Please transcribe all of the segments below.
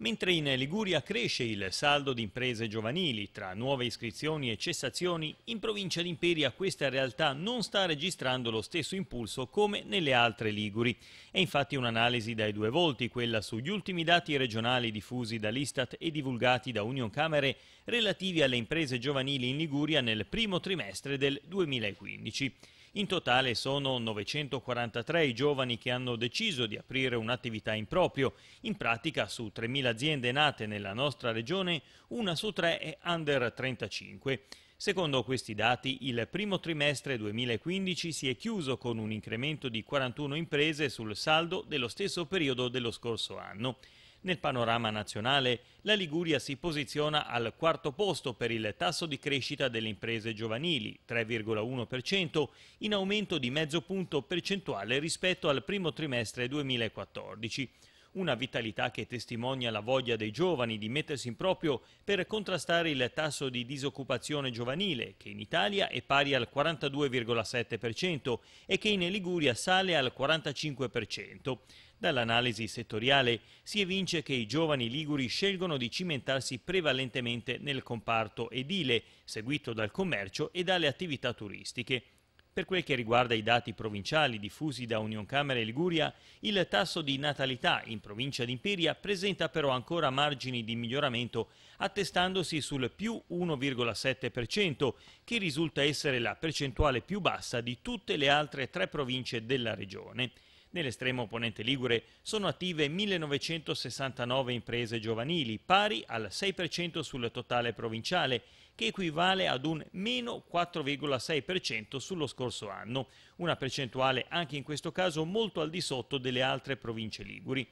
Mentre in Liguria cresce il saldo di imprese giovanili, tra nuove iscrizioni e cessazioni, in provincia di Imperia questa realtà non sta registrando lo stesso impulso come nelle altre Liguri. È infatti un'analisi dai due volti, quella sugli ultimi dati regionali diffusi dall'Istat e divulgati da Union Camere relativi alle imprese giovanili in Liguria nel primo trimestre del 2015. In totale sono 943 i giovani che hanno deciso di aprire un'attività in proprio. In pratica su 3.000 aziende nate nella nostra regione, una su tre è under 35. Secondo questi dati, il primo trimestre 2015 si è chiuso con un incremento di 41 imprese sul saldo dello stesso periodo dello scorso anno. Nel panorama nazionale, la Liguria si posiziona al quarto posto per il tasso di crescita delle imprese giovanili, 3,1%, in aumento di mezzo punto percentuale rispetto al primo trimestre 2014. Una vitalità che testimonia la voglia dei giovani di mettersi in proprio per contrastare il tasso di disoccupazione giovanile, che in Italia è pari al 42,7% e che in Liguria sale al 45%. Dall'analisi settoriale si evince che i giovani liguri scelgono di cimentarsi prevalentemente nel comparto edile, seguito dal commercio e dalle attività turistiche. Per quel che riguarda i dati provinciali diffusi da Union Unioncamere Liguria, il tasso di natalità in provincia di Imperia presenta però ancora margini di miglioramento, attestandosi sul più 1,7%, che risulta essere la percentuale più bassa di tutte le altre tre province della regione. Nell'estremo ponente ligure sono attive 1969 imprese giovanili, pari al 6% sul totale provinciale, che equivale ad un meno 4,6% sullo scorso anno, una percentuale anche in questo caso molto al di sotto delle altre province liguri.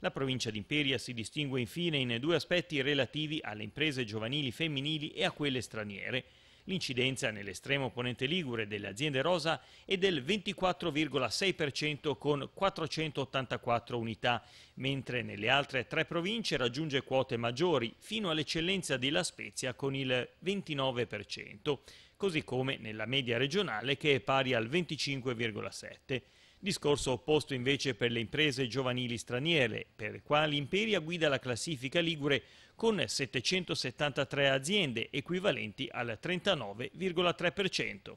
La provincia di Imperia si distingue infine in due aspetti relativi alle imprese giovanili femminili e a quelle straniere. L'incidenza nell'estremo ponente ligure delle aziende rosa è del 24,6% con 484 unità, mentre nelle altre tre province raggiunge quote maggiori fino all'eccellenza di La Spezia con il 29%, così come nella media regionale che è pari al 25,7%. Discorso opposto invece per le imprese giovanili straniere, per le quali Imperia guida la classifica Ligure con 773 aziende, equivalenti al 39,3%.